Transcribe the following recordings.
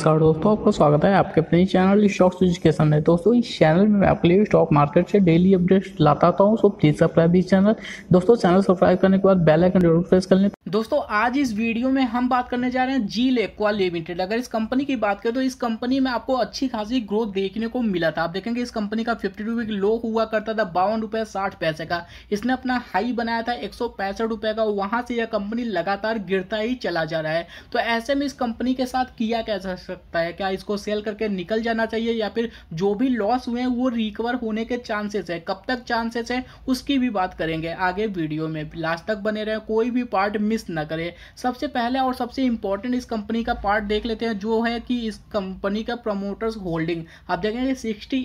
नमस्कार दोस्तों आपका स्वागत है आपके अपने चैनल स्टॉक एजुकेशन में दोस्तों इस चैनल में मैं आपके लिए स्टॉक मार्केट से डेली अपडेट्स लाता आता हूँ सो प्लीज सब्सक्राइब इस चैनल दोस्तों चैनल सब्सक्राइब करने के बाद बेल आइकन जरूर प्रेस कर लें दोस्तों आज इस वीडियो में हम बात करने जा रहे हैं जी लेक्वा लिमिटेड अगर इस कंपनी की बात करें तो इस कंपनी में आपको अच्छी खासी ग्रोथ देखने को मिला था आप देखेंगे इस कंपनी का फिफ्टी टू वीक लो हुआ करता था बावन रुपए साठ पैसे का इसने अपना हाई बनाया था एक सौ पैंसठ रुपए का वहां से यह कंपनी लगातार गिरता ही चला जा रहा है तो ऐसे में इस कंपनी के साथ किया कैसा सकता है क्या इसको सेल करके निकल जाना चाहिए या फिर जो भी लॉस हुए हैं वो रिकवर होने के चांसेस है कब तक चांसेस है उसकी भी बात करेंगे आगे वीडियो में लास्ट तक बने रहे कोई भी पार्ट मिस ना करें सबसे पहले और सबसे इंपॉर्टेंट इस कंपनी का पार्ट देख लेते हैं जो है कि इस कंपनी का प्रमोटर्स होल्डिंग आप देखेंगे सिक्सटी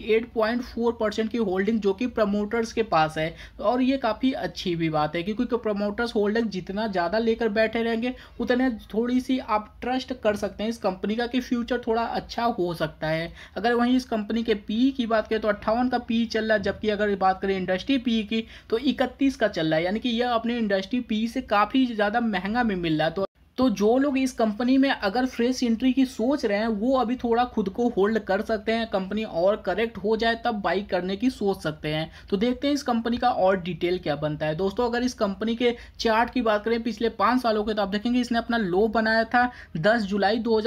की होल्डिंग जो कि प्रमोटर्स के पास है और ये काफ़ी अच्छी भी बात है क्योंकि प्रमोटर्स होल्डिंग जितना ज़्यादा लेकर बैठे रहेंगे उतने थोड़ी सी आप ट्रस्ट कर सकते हैं इस कंपनी का कि फ्यूचर थोड़ा अच्छा हो सकता है अगर वहीं इस कंपनी के पी e की बात करें तो अट्ठावन का पी e चल रहा है जबकि अगर बात करें इंडस्ट्री पी e की तो इकतीस का चल रहा है यानी कि यह अपने इंडस्ट्री पी से काफ़ी ज़्यादा महंगा में मिल रहा है तो तो जो लोग इस कंपनी में अगर फ्रेश एंट्री की सोच रहे हैं वो अभी थोड़ा खुद को होल्ड कर सकते हैं कंपनी और करेक्ट हो जाए तब बाई करने की सोच सकते हैं तो देखते हैं इस कंपनी का और डिटेल क्या बनता है दोस्तों अगर इस कंपनी के चार्ट की बात करें पिछले पाँच सालों के तो आप देखेंगे इसने अपना लो बनाया था दस जुलाई दो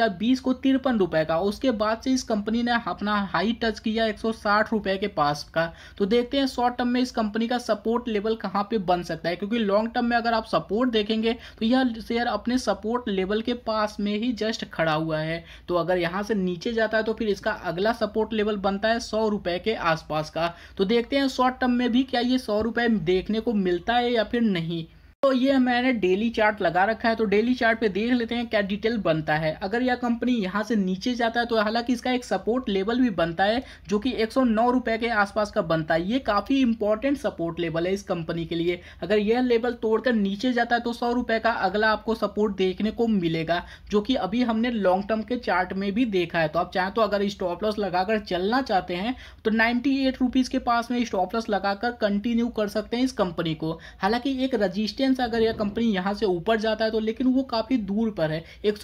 को तिरपन रुपये का उसके बाद से इस कंपनी ने अपना हाई टच किया एक रुपए के पास का तो देखते हैं शॉर्ट टर्म में इस कंपनी का सपोर्ट लेवल कहाँ पे बन सकता है क्योंकि लॉन्ग टर्म में अगर आप सपोर्ट देखेंगे तो यह शेयर अपने सपोर्ट लेवल के पास में ही जस्ट खड़ा हुआ है तो अगर यहाँ से नीचे जाता है तो फिर इसका अगला सपोर्ट लेवल बनता है सौ रुपये के आसपास का तो देखते हैं शॉर्ट टर्म में भी क्या ये सौ रुपये देखने को मिलता है या फिर नहीं तो ये मैंने डेली चार्ट लगा रखा है तो डेली चार्ट पे देख लेते हैं क्या डिटेल बनता है अगर यह कंपनी यहाँ से नीचे जाता है तो हालांकि इसका एक सपोर्ट लेवल भी बनता है जो कि एक रुपए के आसपास का बनता है ये काफ़ी इंपॉर्टेंट सपोर्ट लेवल है इस कंपनी के लिए अगर यह लेवल तोड़कर नीचे जाता है तो सौ रुपए का अगला आपको सपोर्ट देखने को मिलेगा जो कि अभी हमने लॉन्ग टर्म के चार्ट में भी देखा है तो आप चाहें तो अगर स्टॉप लॉस लगाकर चलना चाहते हैं तो नाइनटी के पास में स्टॉप लॉस लगाकर कंटिन्यू कर सकते हैं इस कंपनी को हालांकि एक रजिस्टर चांस अगर यह कंपनी यहाँ से ऊपर जाता है तो लेकिन वो काफ़ी दूर पर है एक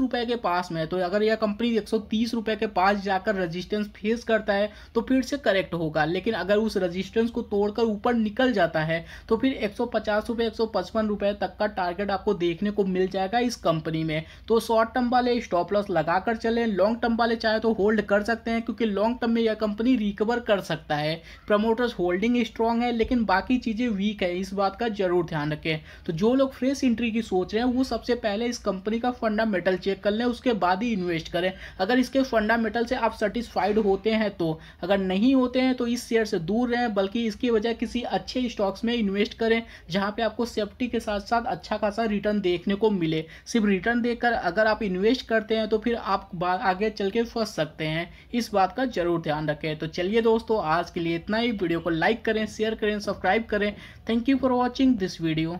रुपए के पास में है तो अगर यह कंपनी एक रुपए के पास जाकर रजिस्टेंस फेस करता है तो फिर से करेक्ट होगा लेकिन अगर उस रजिस्टेंस को तोड़कर ऊपर निकल जाता है तो फिर एक सौ रुपए तक का टारगेट आपको देखने को मिल जाएगा इस कंपनी में तो शॉर्ट टर्म वाले स्टॉप लॉस लगाकर चले लॉन्ग टर्म वाले चाहे तो होल्ड कर सकते हैं क्योंकि लॉन्ग टर्म में यह कंपनी रिकवर कर सकता है प्रमोटर्स होल्डिंग स्ट्रांग है लेकिन बाकी चीज़ें वीक है इस बात का जरूर ध्यान रखें सके तो जो लोग फ्रेश इंट्री की सोच रहे हैं वो सबसे पहले इस कंपनी का फंडामेंटल चेक कर लें उसके बाद ही इन्वेस्ट करें अगर इसके फंडामेंटल से आप सेटिस्फाइड होते हैं तो अगर नहीं होते हैं तो इस शेयर से दूर रहें बल्कि इसकी वजह किसी अच्छे स्टॉक्स में इन्वेस्ट करें जहाँ पर आपको सेफ्टी के साथ साथ अच्छा खासा रिटर्न देखने को मिले सिर्फ रिटर्न देकर अगर आप इन्वेस्ट करते हैं तो फिर आप आगे चल के फंस सकते हैं इस बात का जरूर ध्यान रखें तो चलिए दोस्तों आज के लिए इतना ही वीडियो को लाइक करें शेयर करें सब्सक्राइब करें thank you for watching this video